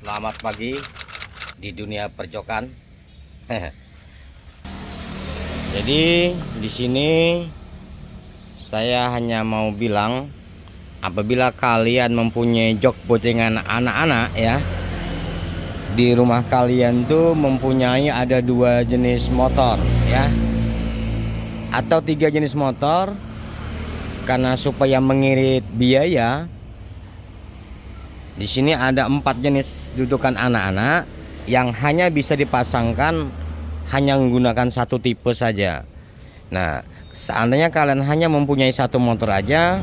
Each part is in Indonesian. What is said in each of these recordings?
Selamat pagi di dunia perjokan. Jadi di sini saya hanya mau bilang apabila kalian mempunyai jok bocengan anak-anak ya di rumah kalian tuh mempunyai ada dua jenis motor ya atau tiga jenis motor karena supaya mengirit biaya di sini ada empat jenis dudukan anak-anak yang hanya bisa dipasangkan hanya menggunakan satu tipe saja. Nah, seandainya kalian hanya mempunyai satu motor aja,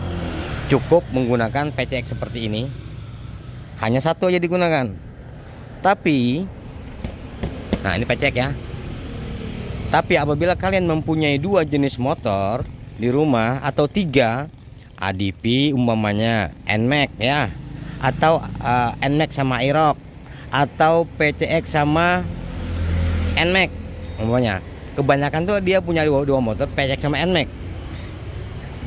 cukup menggunakan PCX seperti ini. Hanya satu aja digunakan. Tapi, nah ini PCX ya. Tapi apabila kalian mempunyai dua jenis motor di rumah atau tiga, ADP umpamanya, NMAX ya, atau uh, eh, NMAX e sama IROC atau PCX sama NMAX e umpamanya kebanyakan tuh dia punya dua, dua motor PCX sama NMAX e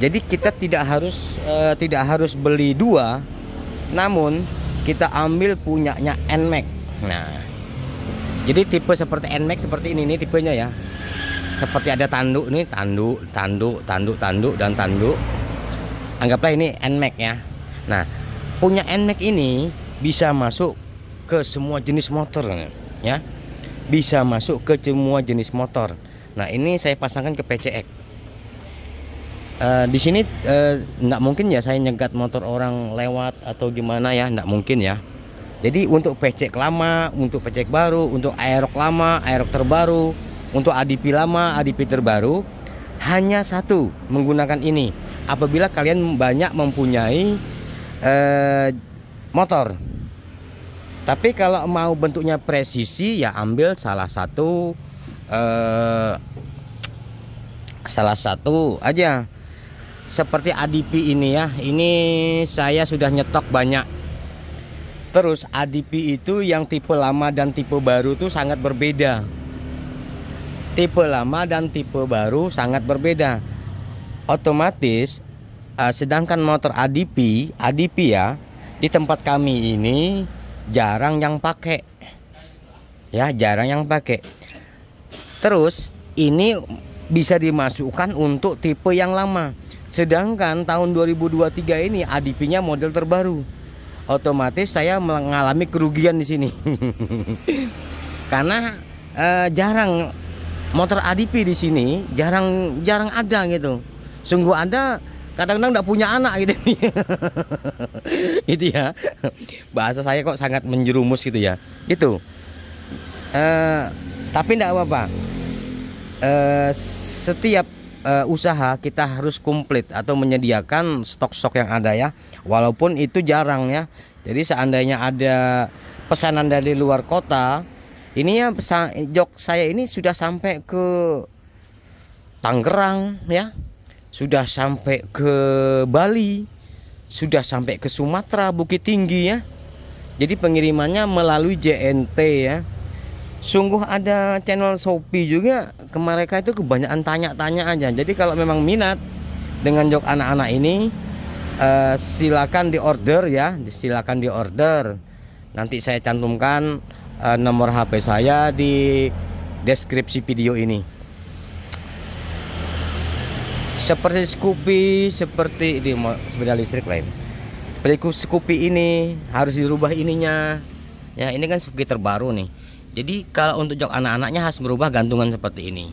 jadi kita tidak harus uh, tidak harus beli dua namun kita ambil punyanya NMAX nah jadi tipe seperti NMAX seperti ini nih tipenya ya seperti ada tanduk nih tanduk tanduk tanduk tanduk dan tanduk anggaplah ini NMAX ya nah punya NMAX ini bisa masuk ke semua jenis motor ya bisa masuk ke semua jenis motor nah ini saya pasangkan ke PCX uh, eh, di sini eh, nggak uh, mungkin ya saya nyegat motor orang lewat atau gimana ya nggak mungkin ya jadi untuk PCX lama untuk PCX baru untuk aerok lama aerok terbaru untuk ADP lama ADP terbaru hanya satu menggunakan ini apabila kalian banyak mempunyai eh, motor tapi kalau mau bentuknya presisi ya ambil salah satu eh, salah satu aja seperti ADP ini ya ini saya sudah nyetok banyak terus ADP itu yang tipe lama dan tipe baru itu sangat berbeda tipe lama dan tipe baru sangat berbeda otomatis uh, sedangkan motor ADP ADP ya di tempat kami ini jarang yang pakai ya jarang yang pakai terus ini bisa dimasukkan untuk tipe yang lama sedangkan tahun 2023 ini ADP-nya model terbaru otomatis saya mengalami kerugian di sini karena uh, jarang motor ADP di sini jarang jarang ada gitu sungguh ada kadang-kadang nggak punya anak gitu itu ya bahasa saya kok sangat menjerumus gitu ya gitu uh, tapi tidak apa-apa uh, setiap uh, usaha kita harus komplit atau menyediakan stok-stok yang ada ya walaupun itu jarang ya jadi seandainya ada pesanan dari luar kota ini ya jok saya ini sudah sampai ke Tangerang ya sudah sampai ke Bali, sudah sampai ke Sumatera, Bukit Tinggi ya. Jadi pengirimannya melalui JNT ya. Sungguh ada channel Shopee juga ke mereka itu kebanyakan tanya-tanya aja. Jadi kalau memang minat dengan jok anak-anak ini eh, silakan diorder ya, silakan diorder. Nanti saya cantumkan eh, nomor HP saya di deskripsi video ini seperti Scoopy seperti ini, sepeda listrik lain seperti Scoopy ini harus dirubah ininya ya ini kan Scoopy terbaru nih jadi kalau untuk jok anak-anaknya harus berubah gantungan seperti ini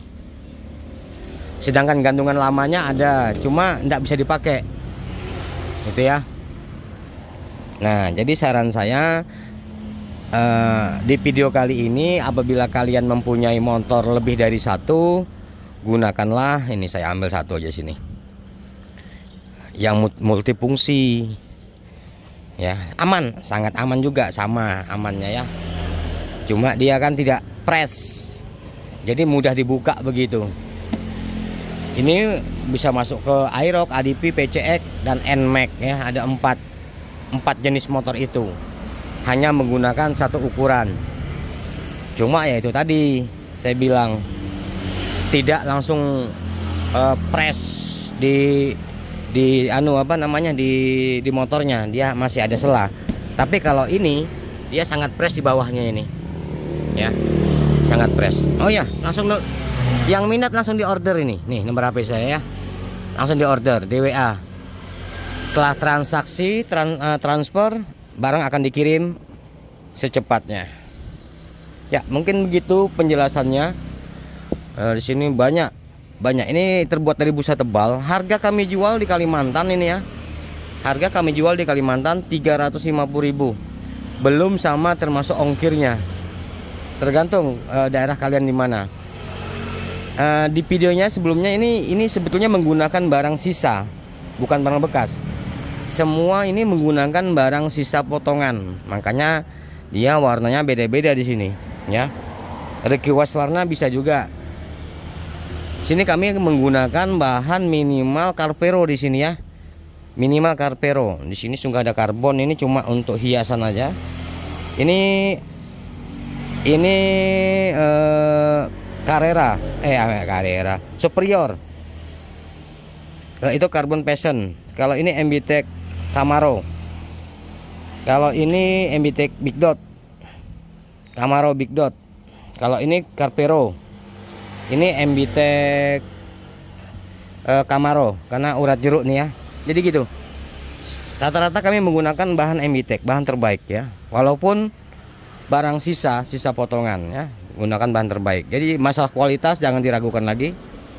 sedangkan gantungan lamanya ada cuma tidak bisa dipakai gitu ya nah jadi saran saya uh, di video kali ini apabila kalian mempunyai motor lebih dari satu gunakanlah ini saya ambil satu aja sini yang multifungsi ya aman sangat aman juga sama amannya ya cuma dia kan tidak press jadi mudah dibuka begitu ini bisa masuk ke Aerox, ADP, PCX dan NMAX ya ada empat empat jenis motor itu hanya menggunakan satu ukuran cuma ya itu tadi saya bilang tidak langsung uh, press di di anu apa namanya di di motornya dia masih ada selah tapi kalau ini dia sangat press di bawahnya ini ya sangat press oh ya langsung yang minat langsung di order ini nih nomor HP saya ya langsung di order DWA setelah transaksi tran, uh, transfer barang akan dikirim secepatnya ya mungkin begitu penjelasannya Nah, di sini banyak, banyak. Ini terbuat dari busa tebal. Harga kami jual di Kalimantan ini ya. Harga kami jual di Kalimantan 350.000. Belum sama termasuk ongkirnya. Tergantung e, daerah kalian di mana. E, di videonya sebelumnya ini ini sebetulnya menggunakan barang sisa, bukan barang bekas. Semua ini menggunakan barang sisa potongan. Makanya dia warnanya beda-beda di sini, ya. Request warna bisa juga sini kami menggunakan bahan minimal karpero di sini ya minimal karpero di sini sudah ada karbon ini cuma untuk hiasan aja ini ini eh, Carrera eh karera ya, superior nah, itu karbon passion kalau ini MBTEC Camaro kalau ini MBTEC Big Dot Camaro Big Dot kalau ini Carpero ini Embitek uh, eh, Camaro karena urat jeruk nih ya jadi gitu rata-rata kami menggunakan bahan Embitek bahan terbaik ya walaupun barang sisa sisa potongan ya gunakan bahan terbaik jadi masalah kualitas jangan diragukan lagi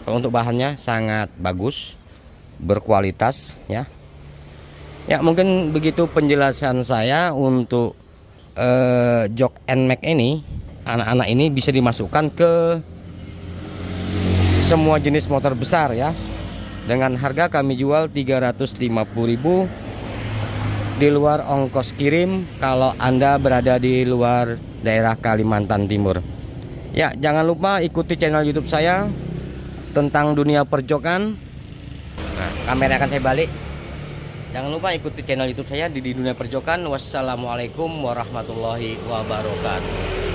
untuk bahannya sangat bagus berkualitas ya ya mungkin begitu penjelasan saya untuk uh, jok and mac ini anak-anak ini bisa dimasukkan ke semua jenis motor besar ya dengan harga kami jual 350.000 di luar ongkos kirim kalau Anda berada di luar daerah Kalimantan Timur ya jangan lupa ikuti channel YouTube saya tentang dunia perjokan nah, kamera akan saya balik Jangan lupa ikuti channel YouTube saya di Dunia Perjokan. Wassalamualaikum warahmatullahi wabarakatuh.